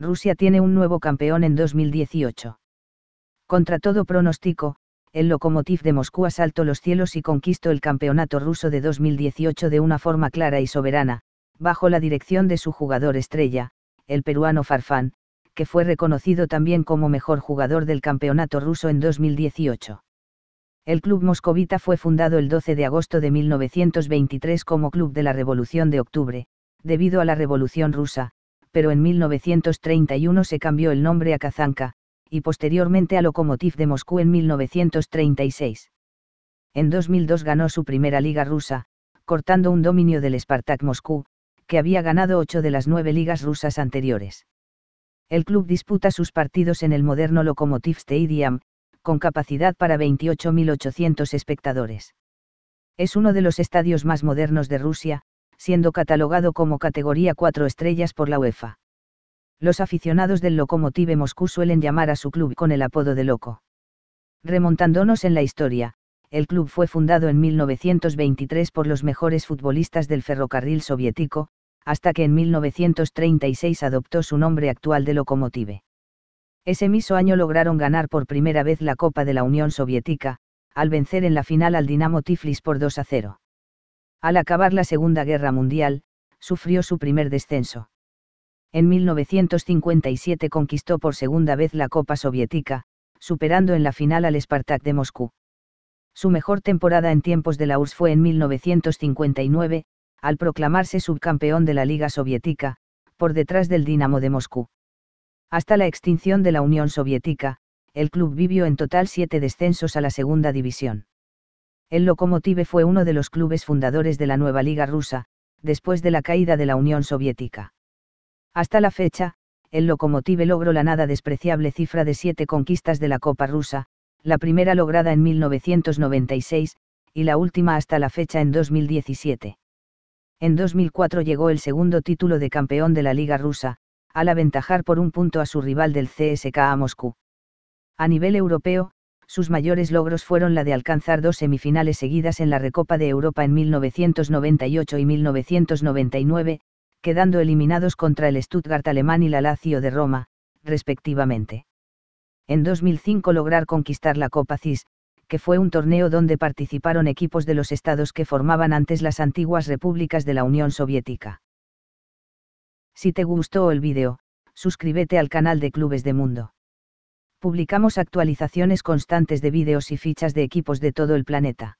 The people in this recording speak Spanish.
Rusia tiene un nuevo campeón en 2018. Contra todo pronóstico, el Lokomotiv de Moscú asaltó los cielos y conquistó el campeonato ruso de 2018 de una forma clara y soberana, bajo la dirección de su jugador estrella, el peruano Farfán, que fue reconocido también como mejor jugador del campeonato ruso en 2018. El club moscovita fue fundado el 12 de agosto de 1923 como Club de la Revolución de Octubre, debido a la Revolución rusa, pero en 1931 se cambió el nombre a Kazanka, y posteriormente a Lokomotiv de Moscú en 1936. En 2002 ganó su primera liga rusa, cortando un dominio del Spartak Moscú, que había ganado ocho de las nueve ligas rusas anteriores. El club disputa sus partidos en el moderno Lokomotiv Stadium, con capacidad para 28.800 espectadores. Es uno de los estadios más modernos de Rusia, siendo catalogado como categoría 4 estrellas por la UEFA. Los aficionados del Lokomotiv Moscú suelen llamar a su club con el apodo de Loco. Remontándonos en la historia, el club fue fundado en 1923 por los mejores futbolistas del ferrocarril soviético, hasta que en 1936 adoptó su nombre actual de Locomotive. Ese mismo año lograron ganar por primera vez la Copa de la Unión Soviética, al vencer en la final al Dinamo Tiflis por 2 a 0. Al acabar la Segunda Guerra Mundial, sufrió su primer descenso. En 1957 conquistó por segunda vez la Copa Soviética, superando en la final al Spartak de Moscú. Su mejor temporada en tiempos de la URSS fue en 1959, al proclamarse subcampeón de la Liga Soviética, por detrás del Dinamo de Moscú. Hasta la extinción de la Unión Soviética, el club vivió en total siete descensos a la segunda división. El Lokomotive fue uno de los clubes fundadores de la nueva liga rusa, después de la caída de la Unión Soviética. Hasta la fecha, el Lokomotive logró la nada despreciable cifra de siete conquistas de la Copa Rusa, la primera lograda en 1996, y la última hasta la fecha en 2017 en 2004 llegó el segundo título de campeón de la Liga rusa, al aventajar por un punto a su rival del CSKA Moscú. A nivel europeo, sus mayores logros fueron la de alcanzar dos semifinales seguidas en la Recopa de Europa en 1998 y 1999, quedando eliminados contra el Stuttgart alemán y la Lazio de Roma, respectivamente. En 2005 lograr conquistar la Copa CIS, que fue un torneo donde participaron equipos de los estados que formaban antes las antiguas repúblicas de la Unión Soviética. Si te gustó el vídeo, suscríbete al canal de Clubes de Mundo. Publicamos actualizaciones constantes de vídeos y fichas de equipos de todo el planeta.